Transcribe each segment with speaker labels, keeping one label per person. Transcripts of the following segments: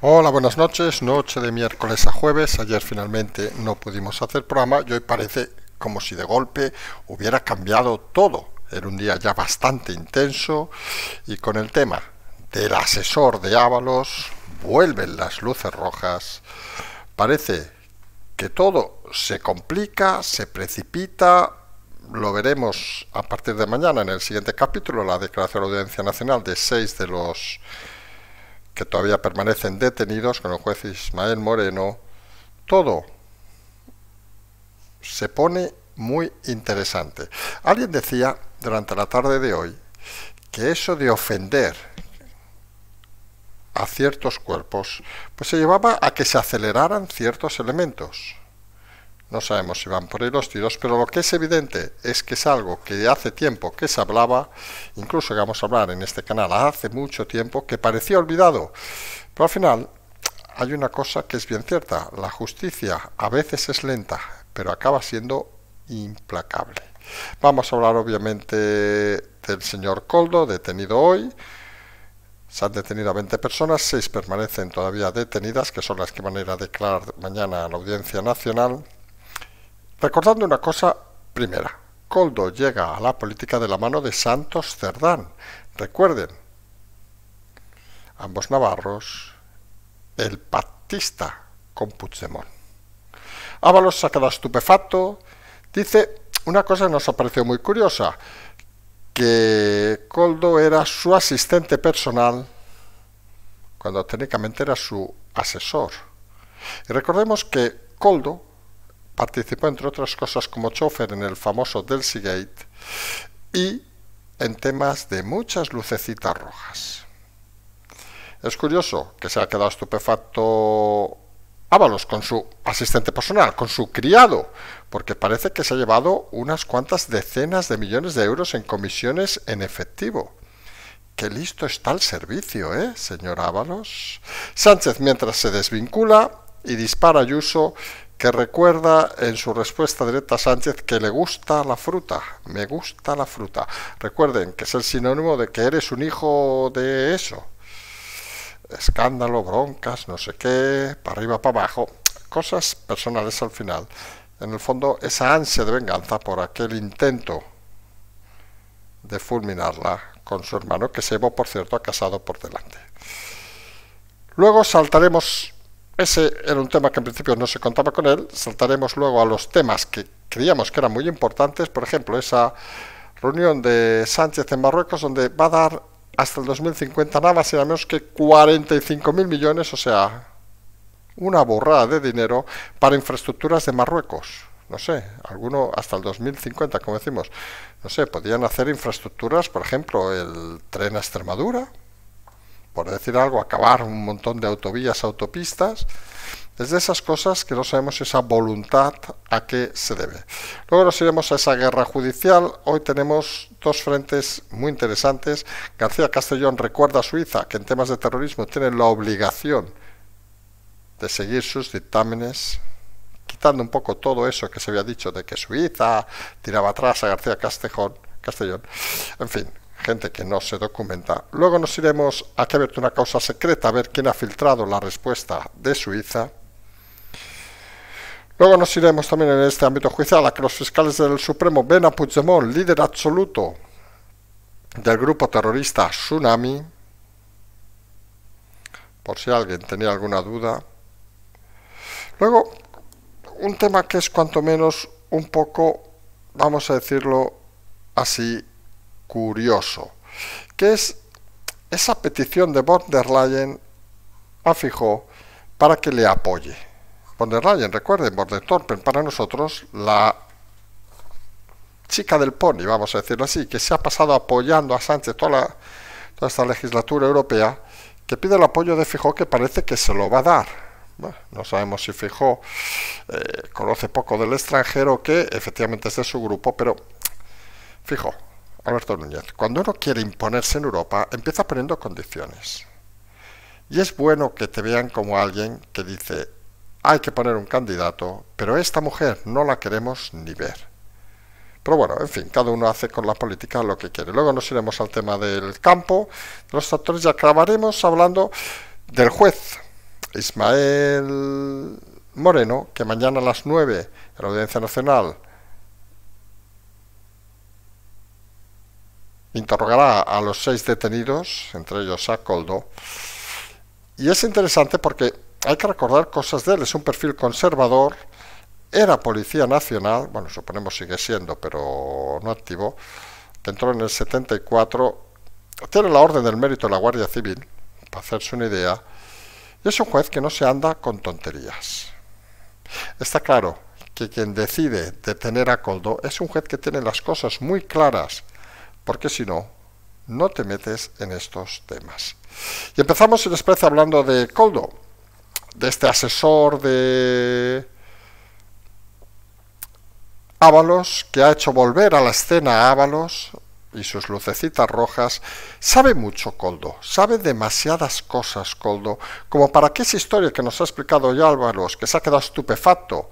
Speaker 1: Hola, buenas noches. Noche de miércoles a jueves. Ayer finalmente no pudimos hacer programa y hoy parece como si de golpe hubiera cambiado todo. Era un día ya bastante intenso y con el tema del asesor de Ábalos vuelven las luces rojas. Parece que todo se complica, se precipita, lo veremos a partir de mañana en el siguiente capítulo, la declaración de la Audiencia Nacional de seis de los que todavía permanecen detenidos con el juez Ismael Moreno, todo se pone muy interesante. Alguien decía durante la tarde de hoy que eso de ofender a ciertos cuerpos, pues se llevaba a que se aceleraran ciertos elementos. No sabemos si van por ahí los tiros, pero lo que es evidente es que es algo que hace tiempo que se hablaba, incluso vamos a hablar en este canal hace mucho tiempo, que parecía olvidado. Pero al final hay una cosa que es bien cierta, la justicia a veces es lenta, pero acaba siendo implacable. Vamos a hablar obviamente del señor Coldo, detenido hoy. Se han detenido a 20 personas, 6 permanecen todavía detenidas, que son las que van a ir a declarar mañana a la Audiencia Nacional. Recordando una cosa primera, Coldo llega a la política de la mano de Santos Cerdán. Recuerden, ambos navarros, el patista con Puigdemont. Ábalos se estupefacto, dice una cosa que nos parecido muy curiosa, que Coldo era su asistente personal cuando técnicamente era su asesor. Y recordemos que Coldo Participó, entre otras cosas, como chofer en el famoso Delcy Gate y en temas de muchas lucecitas rojas. Es curioso que se ha quedado estupefacto Ábalos con su asistente personal, con su criado, porque parece que se ha llevado unas cuantas decenas de millones de euros en comisiones en efectivo. Qué listo está el servicio, ¿eh, señor Ábalos? Sánchez mientras se desvincula y dispara a yuso que recuerda en su respuesta directa a Sánchez que le gusta la fruta, me gusta la fruta. Recuerden que es el sinónimo de que eres un hijo de eso. Escándalo, broncas, no sé qué, para arriba, para abajo. Cosas personales al final. En el fondo, esa ansia de venganza por aquel intento de fulminarla con su hermano, que se llevó, por cierto, a casado por delante. Luego saltaremos ese era un tema que en principio no se contaba con él. Saltaremos luego a los temas que creíamos que eran muy importantes. Por ejemplo, esa reunión de Sánchez en Marruecos, donde va a dar hasta el 2050 nada más y nada menos que 45.000 millones, o sea, una borrada de dinero para infraestructuras de Marruecos. No sé, alguno hasta el 2050, como decimos. No sé, podían hacer infraestructuras, por ejemplo, el tren a Extremadura, por decir algo, acabar un montón de autovías, autopistas. Es de esas cosas que no sabemos esa voluntad a qué se debe. Luego nos iremos a esa guerra judicial. Hoy tenemos dos frentes muy interesantes. García Castellón recuerda a Suiza que en temas de terrorismo tiene la obligación de seguir sus dictámenes, quitando un poco todo eso que se había dicho de que Suiza tiraba atrás a García Castellón. Castellón. En fin, gente que no se documenta. Luego nos iremos a que una causa secreta, a ver quién ha filtrado la respuesta de Suiza. Luego nos iremos también en este ámbito judicial a que los fiscales del Supremo ven a Puigdemont, líder absoluto del grupo terrorista Tsunami, por si alguien tenía alguna duda. Luego, un tema que es cuanto menos un poco, vamos a decirlo así, curioso, que es esa petición de von der Leyen a Fijó para que le apoye. Von der Leyen, recuerden, von der Torpen, para nosotros la chica del pony, vamos a decirlo así, que se ha pasado apoyando a Sánchez toda, esta legislatura europea, que pide el apoyo de Fijó que parece que se lo va a dar. no sabemos si Fijó eh, conoce poco del extranjero, que efectivamente es de su grupo, pero Fijó, Alberto Núñez, cuando uno quiere imponerse en Europa, empieza poniendo condiciones. Y es bueno que te vean como alguien que dice, hay que poner un candidato, pero esta mujer no la queremos ni ver. Pero bueno, en fin, cada uno hace con la política lo que quiere. Luego nos iremos al tema del campo, de los actores, y acabaremos hablando del juez Ismael Moreno, que mañana a las 9 en la Audiencia Nacional interrogará a los seis detenidos, entre ellos a Coldo. Y es interesante porque hay que recordar cosas de él. Es un perfil conservador, era policía nacional, bueno, suponemos sigue siendo, pero no activo, entró en el 74, tiene la Orden del Mérito de la Guardia Civil, para hacerse una idea, y es un juez que no se anda con tonterías. Está claro que quien decide detener a Coldo es un juez que tiene las cosas muy claras porque si no, no te metes en estos temas. Y empezamos, si les hablando de Coldo, de este asesor de Ábalos, que ha hecho volver a la escena a Ábalos y sus lucecitas rojas. Sabe mucho Coldo, sabe demasiadas cosas Coldo, como para que esa historia que nos ha explicado ya Ábalos, que se ha quedado estupefacto,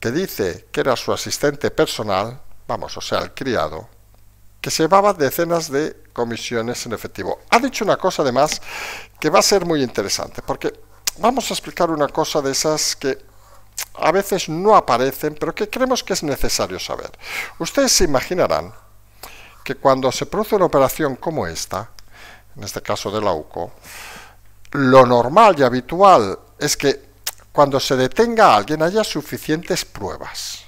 Speaker 1: que dice que era su asistente personal, vamos, o sea, el criado, que se llevaba decenas de comisiones en efectivo. Ha dicho una cosa además que va a ser muy interesante, porque vamos a explicar una cosa de esas que a veces no aparecen, pero que creemos que es necesario saber. Ustedes se imaginarán que cuando se produce una operación como esta, en este caso de la UCO, lo normal y habitual es que cuando se detenga a alguien haya suficientes pruebas.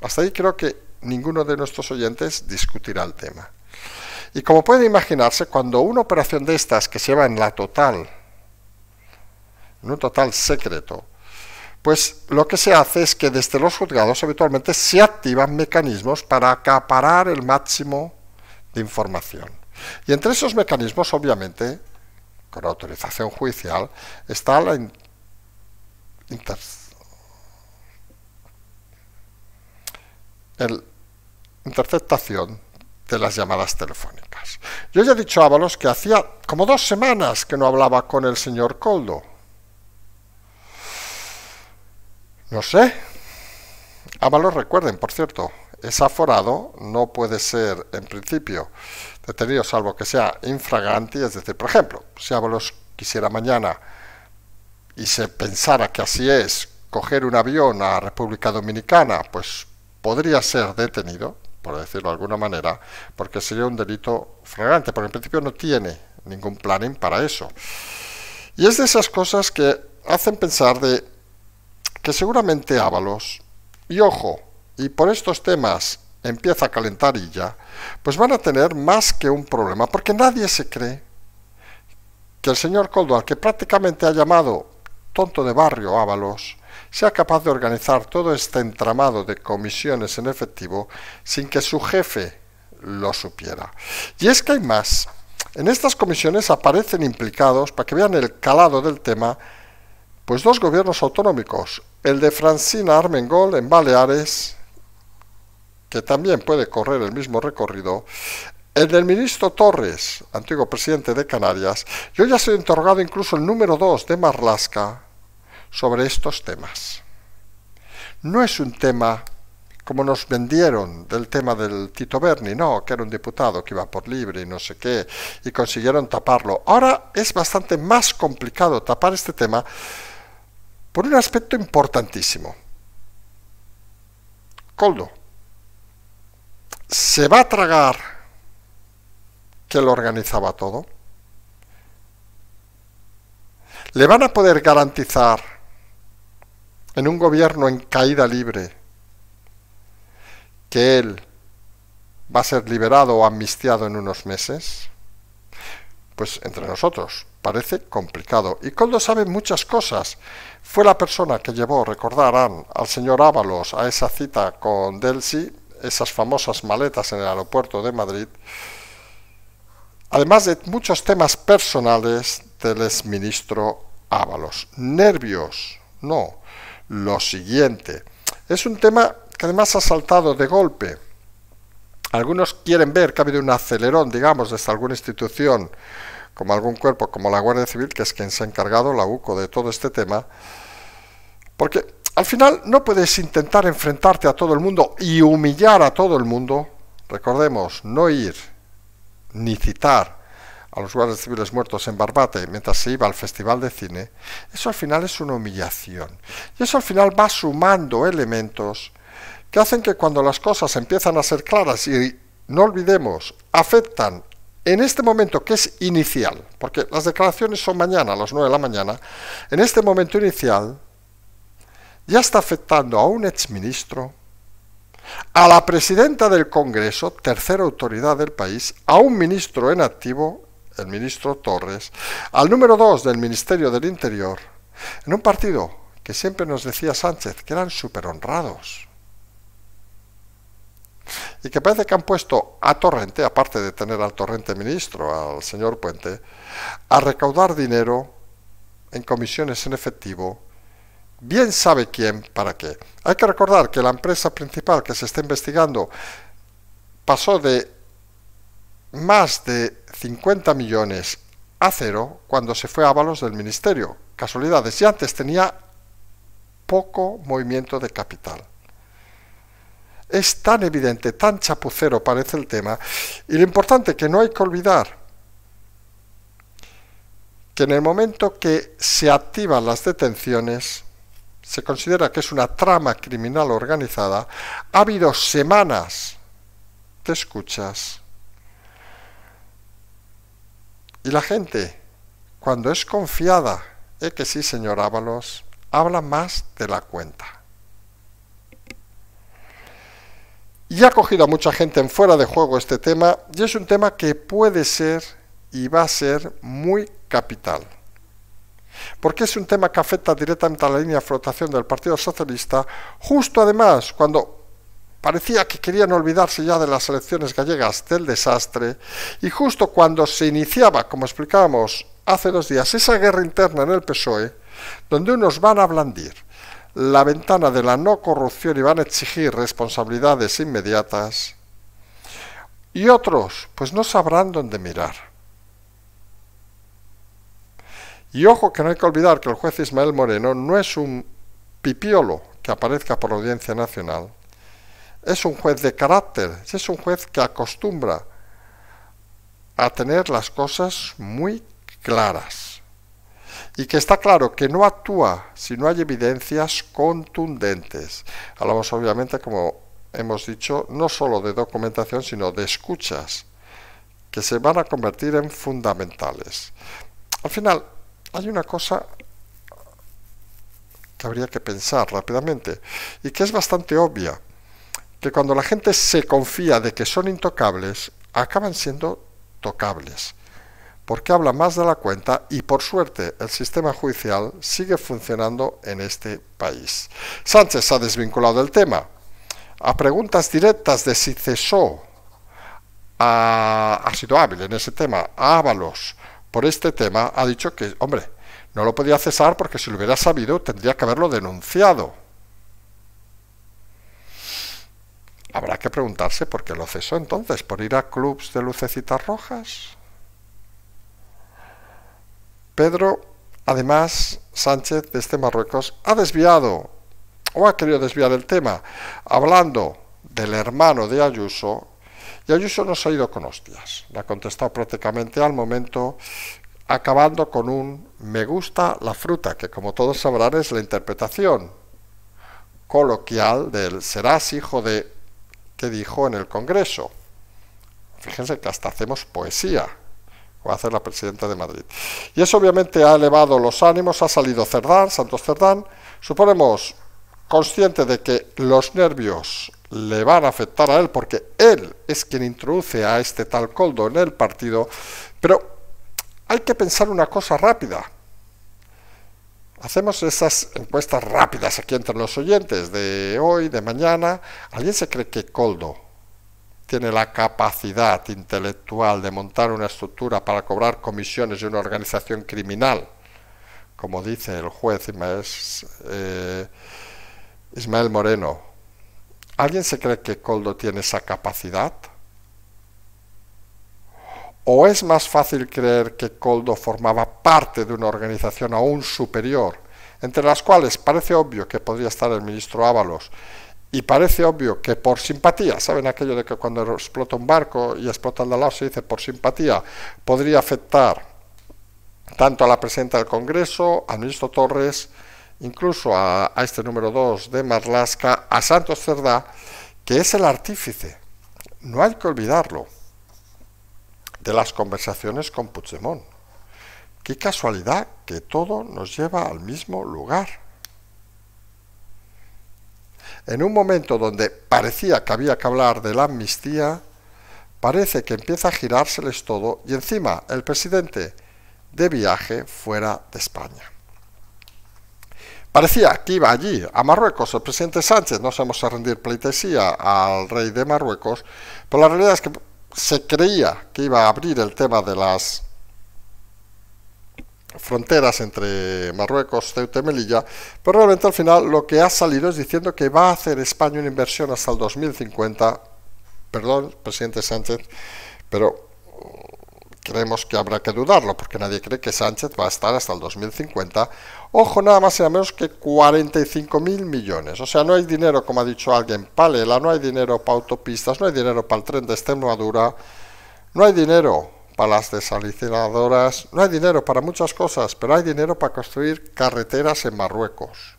Speaker 1: Hasta ahí creo que ninguno de nuestros oyentes discutirá el tema. Y como puede imaginarse, cuando una operación de estas que se lleva en la total, en un total secreto, pues lo que se hace es que desde los juzgados habitualmente se activan mecanismos para acaparar el máximo de información. Y entre esos mecanismos, obviamente, con autorización judicial, está la el interceptación de las llamadas telefónicas. Yo ya he dicho a Ábalos que hacía como dos semanas que no hablaba con el señor Coldo. No sé. Ábalos, recuerden, por cierto, es aforado, no puede ser en principio detenido salvo que sea infraganti, es decir, por ejemplo, si Ábalos quisiera mañana y se pensara que así es, coger un avión a República Dominicana, pues podría ser detenido, por decirlo de alguna manera, porque sería un delito flagrante, porque en principio no tiene ningún planning para eso. Y es de esas cosas que hacen pensar de que seguramente Ábalos, y ojo, y por estos temas empieza a calentar y ya, pues van a tener más que un problema, porque nadie se cree que el señor Coldwell, que prácticamente ha llamado tonto de barrio Ábalos, sea capaz de organizar todo este entramado de comisiones en efectivo sin que su jefe lo supiera. Y es que hay más. En estas comisiones aparecen implicados, para que vean el calado del tema, pues dos gobiernos autonómicos, el de Francina Armengol en Baleares, que también puede correr el mismo recorrido, el del ministro Torres, antiguo presidente de Canarias, yo ya soy sido interrogado incluso el número 2 de Marlasca, sobre estos temas. No es un tema como nos vendieron del tema del Tito Berni, no, que era un diputado que iba por libre y no sé qué, y consiguieron taparlo. Ahora es bastante más complicado tapar este tema por un aspecto importantísimo. Coldo, ¿se va a tragar que lo organizaba todo? ¿Le van a poder garantizar en un gobierno en caída libre, que él va a ser liberado o amnistiado en unos meses? Pues entre nosotros, parece complicado. Y Coldo sabe muchas cosas. Fue la persona que llevó, recordarán, al señor Ábalos a esa cita con Delsi, esas famosas maletas en el aeropuerto de Madrid, además de muchos temas personales del exministro Ábalos. Nervios, no lo siguiente. Es un tema que además ha saltado de golpe. Algunos quieren ver que ha habido un acelerón, digamos, desde alguna institución, como algún cuerpo, como la Guardia Civil, que es quien se ha encargado, la UCO, de todo este tema, porque al final no puedes intentar enfrentarte a todo el mundo y humillar a todo el mundo. Recordemos, no ir ni citar a los guardias civiles muertos en Barbate mientras se iba al Festival de Cine, eso al final es una humillación. Y eso al final va sumando elementos que hacen que cuando las cosas empiezan a ser claras y, no olvidemos, afectan en este momento que es inicial, porque las declaraciones son mañana a las 9 de la mañana, en este momento inicial ya está afectando a un exministro, a la presidenta del Congreso, tercera autoridad del país, a un ministro en activo el ministro Torres, al número dos del Ministerio del Interior, en un partido que siempre nos decía Sánchez que eran súper honrados. Y que parece que han puesto a Torrente, aparte de tener al Torrente ministro, al señor Puente, a recaudar dinero en comisiones en efectivo bien sabe quién para qué. Hay que recordar que la empresa principal que se está investigando pasó de más de 50 millones a cero cuando se fue a Ábalos del ministerio. Casualidades. Y antes tenía poco movimiento de capital. Es tan evidente, tan chapucero parece el tema. Y lo importante que no hay que olvidar que en el momento que se activan las detenciones, se considera que es una trama criminal organizada, ha habido semanas de escuchas y la gente, cuando es confiada, es eh, que sí, señor Ábalos, habla más de la cuenta. Y ha cogido a mucha gente en fuera de juego este tema y es un tema que puede ser y va a ser muy capital. Porque es un tema que afecta directamente a la línea de flotación del Partido Socialista, justo además cuando Parecía que querían olvidarse ya de las elecciones gallegas del desastre y justo cuando se iniciaba, como explicábamos hace dos días, esa guerra interna en el PSOE, donde unos van a blandir la ventana de la no corrupción y van a exigir responsabilidades inmediatas, y otros pues no sabrán dónde mirar. Y ojo que no hay que olvidar que el juez Ismael Moreno no es un pipiolo que aparezca por la Audiencia Nacional, es un juez de carácter, es un juez que acostumbra a tener las cosas muy claras y que está claro que no actúa si no hay evidencias contundentes. Hablamos obviamente, como hemos dicho, no solo de documentación, sino de escuchas, que se van a convertir en fundamentales. Al final, hay una cosa que habría que pensar rápidamente y que es bastante obvia que cuando la gente se confía de que son intocables, acaban siendo tocables, porque habla más de la cuenta y por suerte el sistema judicial sigue funcionando en este país. Sánchez ha desvinculado el tema. A preguntas directas de si cesó, ha sido hábil en ese tema, a Ábalos por este tema, ha dicho que, hombre, no lo podía cesar porque si lo hubiera sabido tendría que haberlo denunciado. Habrá que preguntarse por qué lo cesó entonces, por ir a clubs de lucecitas rojas. Pedro, además, Sánchez desde este Marruecos ha desviado o ha querido desviar el tema, hablando del hermano de Ayuso, y Ayuso nos ha ido con hostias. Le ha contestado prácticamente al momento, acabando con un me gusta la fruta, que como todos sabrán es la interpretación coloquial del serás hijo de que dijo en el Congreso. Fíjense que hasta hacemos poesía, a hacer la presidenta de Madrid. Y eso obviamente ha elevado los ánimos, ha salido Cerdán, Santos Cerdán, suponemos consciente de que los nervios le van a afectar a él, porque él es quien introduce a este tal Coldo en el partido, pero hay que pensar una cosa rápida. Hacemos esas encuestas rápidas aquí entre los oyentes de hoy, de mañana. ¿Alguien se cree que Coldo tiene la capacidad intelectual de montar una estructura para cobrar comisiones de una organización criminal? Como dice el juez Ismael eh, Moreno. ¿Alguien se cree que Coldo tiene esa capacidad? ¿O es más fácil creer que Coldo formaba parte de una organización aún superior, entre las cuales parece obvio que podría estar el ministro Ábalos, y parece obvio que por simpatía, ¿saben aquello de que cuando explota un barco y explota el de lado se dice por simpatía, podría afectar tanto a la presidenta del Congreso, al ministro Torres, incluso a, a este número 2 de Marlasca, a Santos Cerdá, que es el artífice? No hay que olvidarlo de las conversaciones con Puigdemont. Qué casualidad que todo nos lleva al mismo lugar. En un momento donde parecía que había que hablar de la amnistía, parece que empieza a girárseles todo y encima el presidente de viaje fuera de España. Parecía que iba allí, a Marruecos, el presidente Sánchez, no vamos a rendir pleitesía al rey de Marruecos, pero la realidad es que se creía que iba a abrir el tema de las fronteras entre Marruecos, Ceuta y Melilla, pero realmente al final lo que ha salido es diciendo que va a hacer España una inversión hasta el 2050, perdón, presidente Sánchez, pero creemos que habrá que dudarlo, porque nadie cree que Sánchez va a estar hasta el 2050, ojo, nada más y menos que 45.000 mil millones. O sea, no hay dinero, como ha dicho alguien, para no hay dinero para autopistas, no hay dinero para el tren de Extremadura, no hay dinero para las desalicinadoras... no hay dinero para muchas cosas, pero hay dinero para construir carreteras en Marruecos.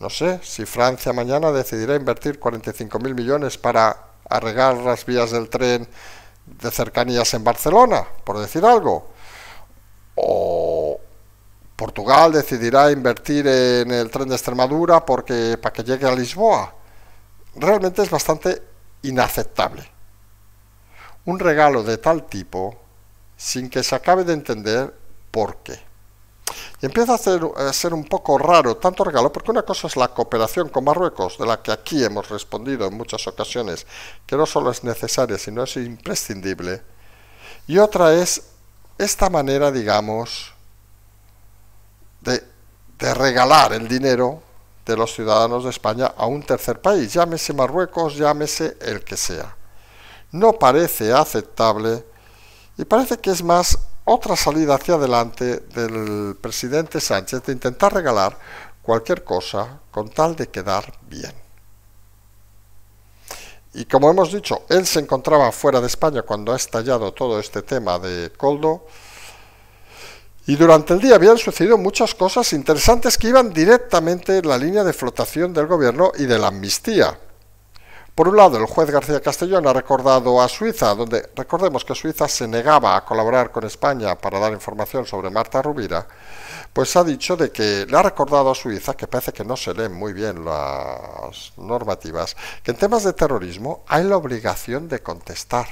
Speaker 1: No sé si Francia mañana decidirá invertir 45.000 millones para arreglar las vías del tren de cercanías en Barcelona, por decir algo. O Portugal decidirá invertir en el tren de Extremadura porque, para que llegue a Lisboa. Realmente es bastante inaceptable. Un regalo de tal tipo sin que se acabe de entender por qué. Y empieza a ser, ser, un poco raro tanto regalo, porque una cosa es la cooperación con Marruecos, de la que aquí hemos respondido en muchas ocasiones, que no solo es necesaria, sino es imprescindible, y otra es esta manera, digamos, de, de regalar el dinero de los ciudadanos de España a un tercer país, llámese Marruecos, llámese el que sea. No parece aceptable y parece que es más otra salida hacia adelante del presidente Sánchez de intentar regalar cualquier cosa con tal de quedar bien. Y como hemos dicho, él se encontraba fuera de España cuando ha estallado todo este tema de Coldo. Y durante el día habían sucedido muchas cosas interesantes que iban directamente en la línea de flotación del gobierno y de la amnistía. Por un lado, el juez García Castellón ha recordado a Suiza, donde recordemos que Suiza se negaba a colaborar con España para dar información sobre Marta Rubira, pues ha dicho de que le ha recordado a Suiza, que parece que no se leen muy bien las normativas, que en temas de terrorismo hay la obligación de contestar.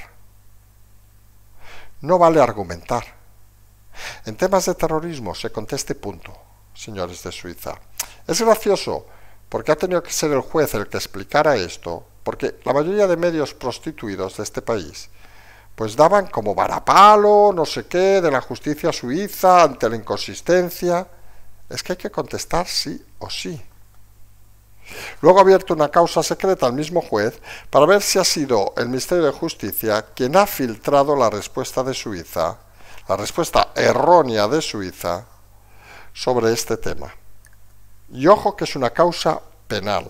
Speaker 1: No vale argumentar. En temas de terrorismo se conteste punto, señores de Suiza. Es gracioso, porque ha tenido que ser el juez el que explicara esto porque la mayoría de medios prostituidos de este país pues daban como varapalo, no sé qué, de la justicia suiza ante la inconsistencia. Es que hay que contestar sí o sí. Luego ha abierto una causa secreta al mismo juez para ver si ha sido el Ministerio de Justicia quien ha filtrado la respuesta de Suiza, la respuesta errónea de Suiza sobre este tema. Y ojo que es una causa penal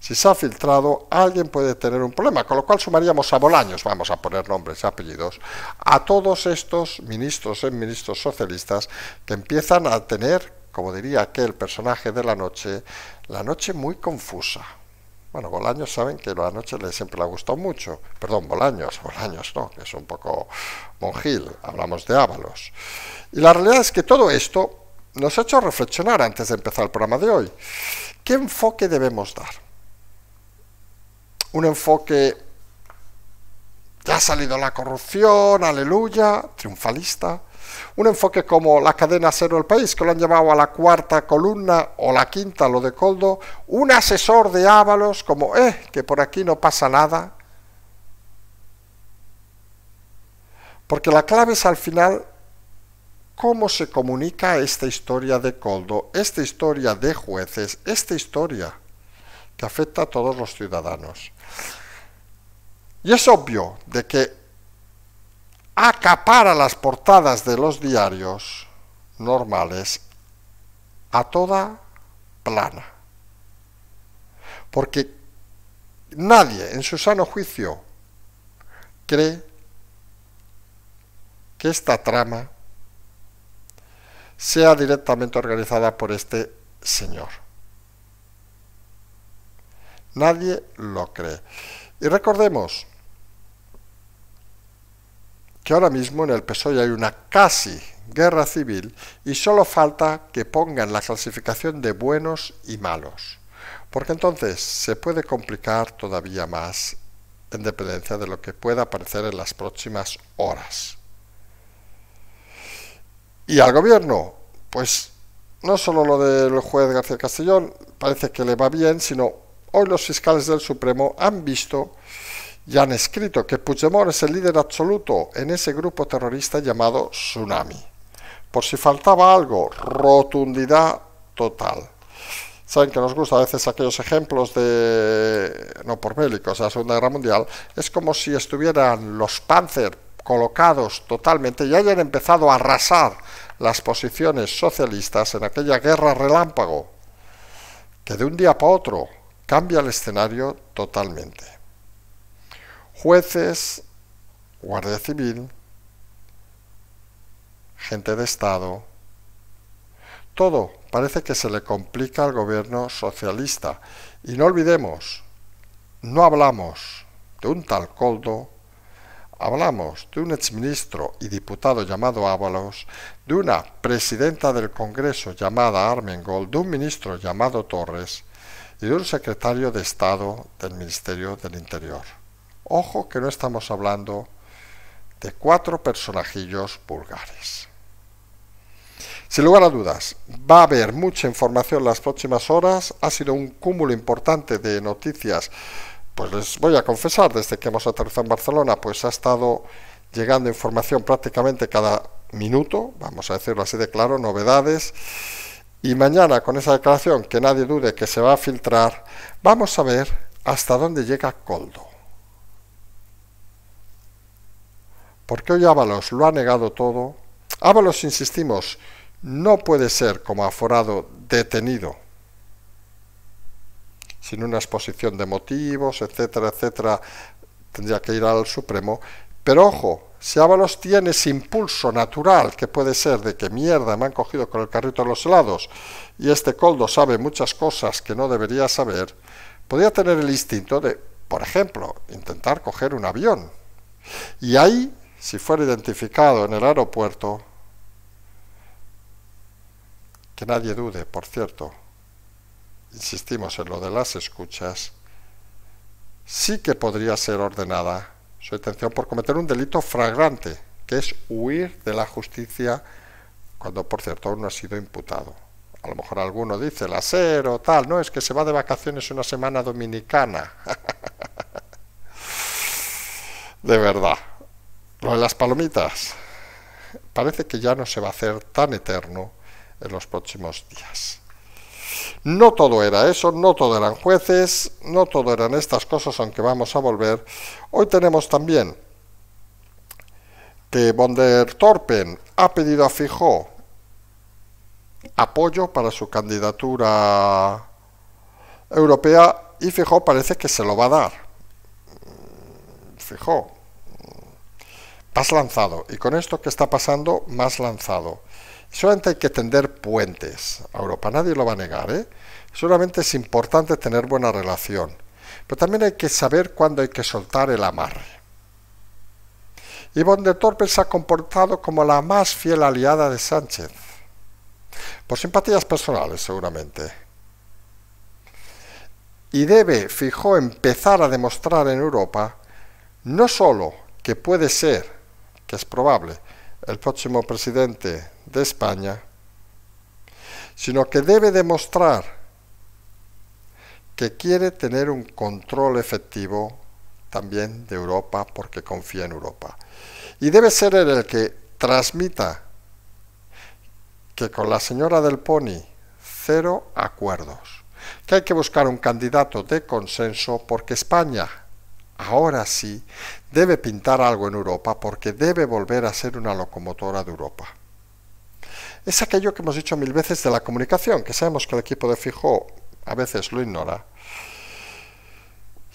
Speaker 1: si se ha filtrado, alguien puede tener un problema, con lo cual sumaríamos a Bolaños, vamos a poner nombres, y apellidos, a todos estos ministros, en ministros socialistas, que empiezan a tener, como diría aquel personaje de la noche, la noche muy confusa. Bueno, Bolaños saben que la noche le siempre le ha gustado mucho. Perdón, Bolaños, Bolaños no, que es un poco monjil, hablamos de Ábalos. Y la realidad es que todo esto nos ha hecho reflexionar antes de empezar el programa de hoy. ¿Qué enfoque debemos dar? un enfoque, ya ha salido la corrupción, aleluya, triunfalista, un enfoque como la cadena cero del país, que lo han llevado a la cuarta columna o la quinta, lo de Coldo, un asesor de Ábalos como, eh, que por aquí no pasa nada. Porque la clave es al final cómo se comunica esta historia de Coldo, esta historia de jueces, esta historia que afecta a todos los ciudadanos. Y es obvio de que acapara las portadas de los diarios normales a toda plana. Porque nadie en su sano juicio cree que esta trama sea directamente organizada por este señor. Nadie lo cree. Y recordemos que ahora mismo en el PSOE hay una casi guerra civil y solo falta que pongan la clasificación de buenos y malos, porque entonces se puede complicar todavía más en dependencia de lo que pueda aparecer en las próximas horas. Y al gobierno, pues no solo lo del juez García Castellón parece que le va bien, sino hoy los fiscales del Supremo han visto ya han escrito que Puigdemont es el líder absoluto en ese grupo terrorista llamado Tsunami. Por si faltaba algo, rotundidad total. Saben que nos gusta a veces aquellos ejemplos de, no por bélicos, de la Segunda Guerra Mundial, es como si estuvieran los Panzer colocados totalmente y hayan empezado a arrasar las posiciones socialistas en aquella guerra relámpago, que de un día para otro cambia el escenario totalmente jueces, guardia civil, gente de Estado. Todo parece que se le complica al gobierno socialista. Y no olvidemos, no hablamos de un tal Coldo, hablamos de un exministro y diputado llamado Ábalos, de una presidenta del Congreso llamada Armengol, de un ministro llamado Torres y de un secretario de Estado del Ministerio del Interior. Ojo que no estamos hablando de cuatro personajillos vulgares. Sin lugar a dudas, va a haber mucha información las próximas horas. Ha sido un cúmulo importante de noticias. Pues les voy a confesar, desde que hemos aterrizado en Barcelona, pues ha estado llegando información prácticamente cada minuto, vamos a decirlo así de claro, novedades. Y mañana, con esa declaración que nadie dude que se va a filtrar, vamos a ver hasta dónde llega Coldo. porque hoy Ábalos lo ha negado todo, Ábalos, insistimos, no puede ser como aforado detenido, sin una exposición de motivos, etcétera, etcétera, tendría que ir al Supremo, pero ojo, si Ábalos tiene ese impulso natural que puede ser de que mierda me han cogido con el carrito a los lados, y este coldo sabe muchas cosas que no debería saber, podría tener el instinto de, por ejemplo, intentar coger un avión. Y ahí si fuera identificado en el aeropuerto, que nadie dude, por cierto, insistimos en lo de las escuchas, sí que podría ser ordenada su detención por cometer un delito fragrante, que es huir de la justicia cuando, por cierto, aún no ha sido imputado. A lo mejor alguno dice, la SER o tal, no, es que se va de vacaciones una semana dominicana. de verdad las palomitas parece que ya no se va a hacer tan eterno en los próximos días. No todo era eso, no todo eran jueces, no todo eran estas cosas, aunque vamos a volver. Hoy tenemos también que von der Torpen ha pedido a Fijó apoyo para su candidatura europea y Fijó parece que se lo va a dar. Fijó lanzado y con esto que está pasando, más lanzado. Solamente hay que tender puentes a Europa, nadie lo va a negar. ¿eh? Solamente es importante tener buena relación, pero también hay que saber cuándo hay que soltar el amarre. Y von se ha comportado como la más fiel aliada de Sánchez, por simpatías personales seguramente. Y debe, fijó, empezar a demostrar en Europa no solo que puede ser que es probable el próximo presidente de España, sino que debe demostrar que quiere tener un control efectivo también de Europa porque confía en Europa. Y debe ser él el que transmita que con la señora del Pony cero acuerdos, que hay que buscar un candidato de consenso porque España ahora sí, debe pintar algo en Europa porque debe volver a ser una locomotora de Europa. Es aquello que hemos dicho mil veces de la comunicación, que sabemos que el equipo de Fijó a veces lo ignora.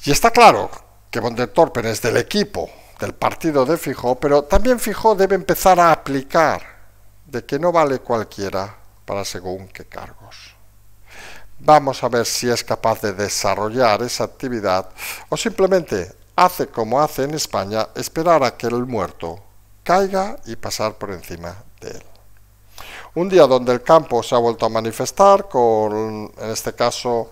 Speaker 1: Y está claro que Von der Torpen es del equipo, del partido de Fijó, pero también Fijó debe empezar a aplicar de que no vale cualquiera para según qué cargos. Vamos a ver si es capaz de desarrollar esa actividad o simplemente hace como hace en España, esperar a que el muerto caiga y pasar por encima de él. Un día donde el campo se ha vuelto a manifestar, con, en este caso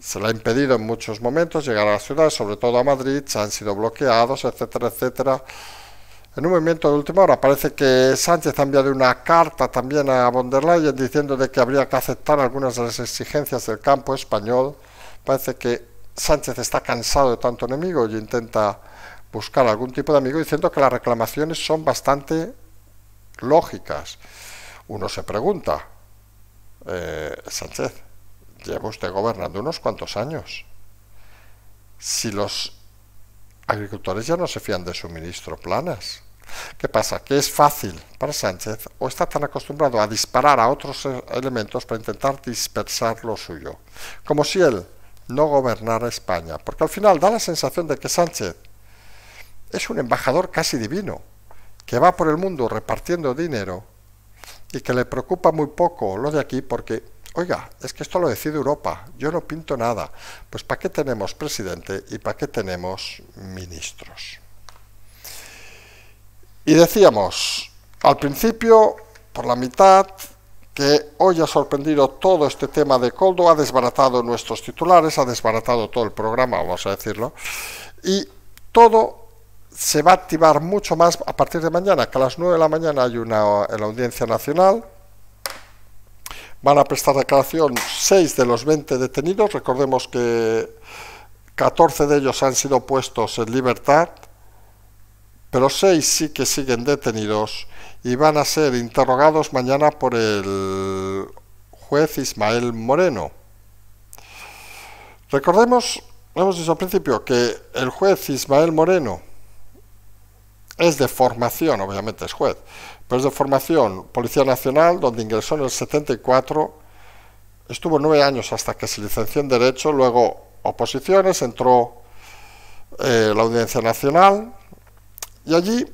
Speaker 1: se le ha impedido en muchos momentos llegar a las ciudades, sobre todo a Madrid, se han sido bloqueados, etcétera, etcétera. En un momento de última hora parece que Sánchez ha enviado una carta también a von der Leyen diciendo que habría que aceptar algunas de las exigencias del campo español. Parece que Sánchez está cansado de tanto enemigo y intenta buscar algún tipo de amigo diciendo que las reclamaciones son bastante lógicas. Uno se pregunta, eh, Sánchez, lleva usted gobernando unos cuantos años. Si los agricultores ya no se fían de suministro Planas, ¿Qué pasa? Que es fácil para Sánchez o está tan acostumbrado a disparar a otros eh, elementos para intentar dispersar lo suyo, como si él no gobernara España, porque al final da la sensación de que Sánchez es un embajador casi divino, que va por el mundo repartiendo dinero y que le preocupa muy poco lo de aquí porque, oiga, es que esto lo decide Europa, yo no pinto nada, pues ¿para qué tenemos presidente y para qué tenemos ministros? Y decíamos al principio, por la mitad, que hoy ha sorprendido todo este tema de Coldo, ha desbaratado nuestros titulares, ha desbaratado todo el programa, vamos a decirlo, y todo se va a activar mucho más a partir de mañana, que a las 9 de la mañana hay una en la Audiencia Nacional. Van a prestar declaración 6 de los 20 detenidos, recordemos que 14 de ellos han sido puestos en libertad, pero seis sí que siguen detenidos y van a ser interrogados mañana por el juez Ismael Moreno. Recordemos, hemos dicho al principio, que el juez Ismael Moreno es de formación, obviamente es juez, pero es de formación Policía Nacional, donde ingresó en el 74, estuvo nueve años hasta que se licenció en Derecho, luego oposiciones, entró eh, la Audiencia Nacional, y allí,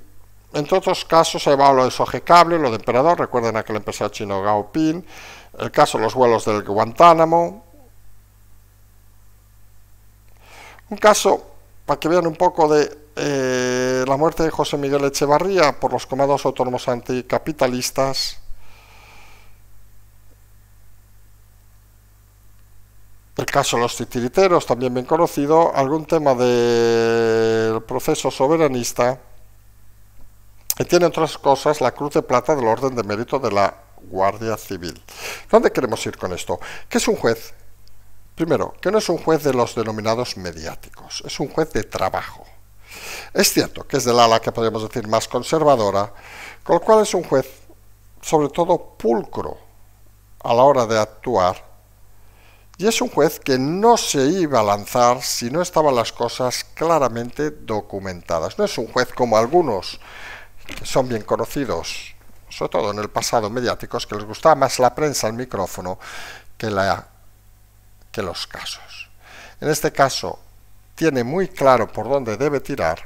Speaker 1: entre otros casos, se va lo de Cable, lo de Emperador, recuerden aquel empresario chino Gao Pin, el caso de los vuelos del Guantánamo. Un caso, para que vean un poco de eh, la muerte de José Miguel Echevarría por los comandos autónomos anticapitalistas. El caso de los titiriteros, también bien conocido, algún tema del proceso soberanista tiene, otras cosas, la Cruz de Plata del Orden de Mérito de la Guardia Civil. ¿Dónde queremos ir con esto? Que es un juez? Primero, que no es un juez de los denominados mediáticos, es un juez de trabajo. Es cierto que es del ala que podríamos decir más conservadora, con lo cual es un juez sobre todo pulcro a la hora de actuar y es un juez que no se iba a lanzar si no estaban las cosas claramente documentadas. No es un juez como algunos son bien conocidos, sobre todo en el pasado mediáticos, que les gustaba más la prensa al micrófono que, la, que los casos. En este caso, tiene muy claro por dónde debe tirar.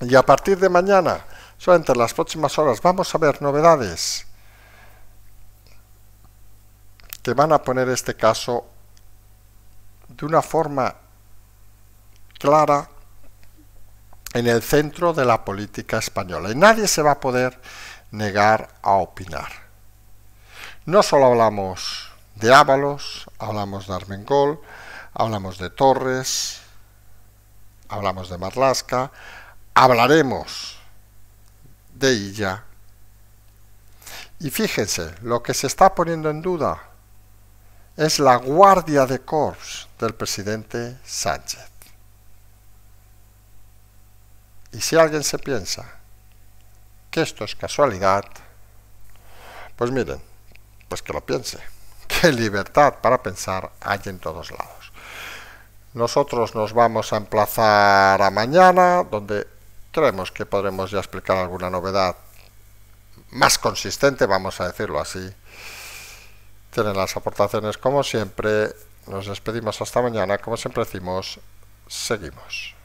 Speaker 1: Y a partir de mañana, solamente en las próximas horas, vamos a ver novedades que van a poner este caso de una forma clara en el centro de la política española y nadie se va a poder negar a opinar. No solo hablamos de Ábalos, hablamos de Armengol, hablamos de Torres, hablamos de Marlasca, hablaremos de ella. Y fíjense, lo que se está poniendo en duda es la guardia de corps del presidente Sánchez. Y si alguien se piensa que esto es casualidad, pues miren, pues que lo piense, qué libertad para pensar hay en todos lados. Nosotros nos vamos a emplazar a mañana, donde creemos que podremos ya explicar alguna novedad más consistente, vamos a decirlo así. Tienen las aportaciones como siempre. Nos despedimos hasta mañana. Como siempre decimos, seguimos.